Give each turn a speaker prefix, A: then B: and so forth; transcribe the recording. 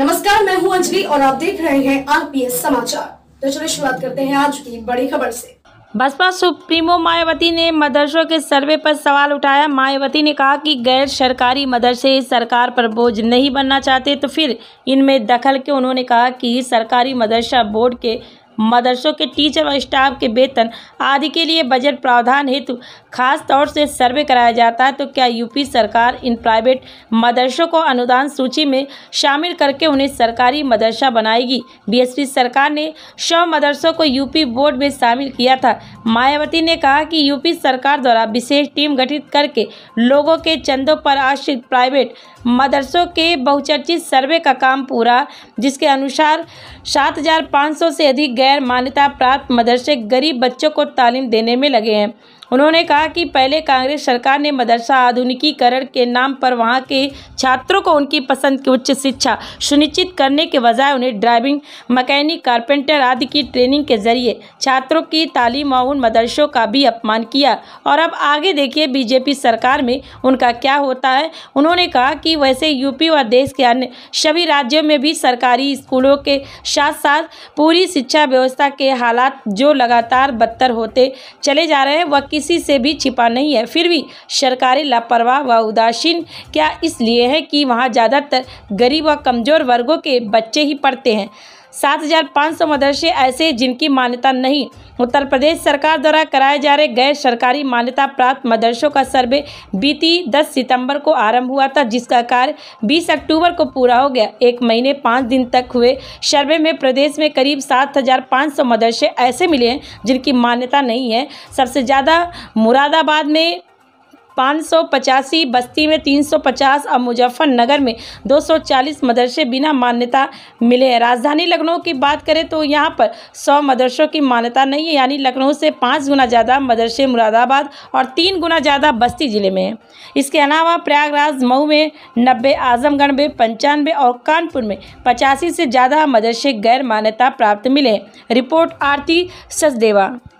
A: नमस्कार मैं हूं अंजलि और आप देख रहे हैं आरपीएस समाचार तो चलिए शुरुआत करते हैं आज की बड़ी खबर से बसपा सुप्रीमो मायावती ने मदरसों के सर्वे पर सवाल उठाया मायावती ने कहा कि गैर सरकारी मदरसे सरकार पर बोझ नहीं बनना चाहते तो फिर इनमें दखल के उन्होंने कहा कि सरकारी मदरसा बोर्ड के मदरसों के टीचर और स्टाफ के वेतन आदि के लिए बजट प्रावधान हेतु खास तौर से सर्वे कराया जाता है तो क्या यूपी सरकार इन प्राइवेट मदरसों को अनुदान सूची में शामिल करके उन्हें सरकारी मदरसा बनाएगी बीएसपी सरकार ने सौ मदरसों को यूपी बोर्ड में शामिल किया था मायावती ने कहा कि यूपी सरकार द्वारा विशेष टीम गठित करके लोगों के चंदों पर आश्रित प्राइवेट मदरसों के बहुचर्चित सर्वे का काम पूरा जिसके अनुसार सात से अधिक गैर गैर मान्यता प्राप्त मदरसे गरीब बच्चों को तालीम देने में लगे हैं उन्होंने कहा कि पहले कांग्रेस सरकार ने मदरसा आधुनिकीकरण के नाम पर वहां के छात्रों को उनकी पसंद की उच्च शिक्षा सुनिश्चित करने के बजाय उन्हें ड्राइविंग मकैनिक कारपेंटर आदि की ट्रेनिंग के जरिए छात्रों की तालीम और उन मदरसों का भी अपमान किया और अब आगे देखिए बीजेपी सरकार में उनका क्या होता है उन्होंने कहा कि वैसे यूपी व देश के अन्य सभी राज्यों में भी सरकारी स्कूलों के साथ साथ पूरी शिक्षा व्यवस्था के हालात जो लगातार बदतर होते चले जा रहे हैं वह किसी से भी छिपा नहीं है फिर भी सरकारी लापरवाह व उदासीन क्या इसलिए है कि वहाँ ज़्यादातर गरीब व कमज़ोर वर्गों के बच्चे ही पढ़ते हैं सात हजार पाँच सौ मदरसे ऐसे जिनकी मान्यता नहीं उत्तर प्रदेश सरकार द्वारा कराए जा रहे गैर सरकारी मान्यता प्राप्त मदरसों का सर्वे बीती 10 सितंबर को आरंभ हुआ था जिसका कार्य 20 अक्टूबर को पूरा हो गया एक महीने पाँच दिन तक हुए सर्वे में प्रदेश में करीब 7,500 मदरसे ऐसे मिले हैं जिनकी मान्यता नहीं है सबसे ज़्यादा मुरादाबाद में पाँच बस्ती में 350 और मुजफ्फरनगर में 240 मदरसे बिना मान्यता मिले हैं राजधानी लखनऊ की बात करें तो यहाँ पर 100 मदरसों की मान्यता नहीं है यानी लखनऊ से पाँच गुना ज़्यादा मदरसे मुरादाबाद और तीन गुना ज़्यादा बस्ती ज़िले में है इसके अलावा प्रयागराज मऊ में नब्बे आजमगढ़ में पंचानवे और कानपुर में पचासी से ज़्यादा मदरसे गैर मान्यता प्राप्त मिले रिपोर्ट आरती सचदेवा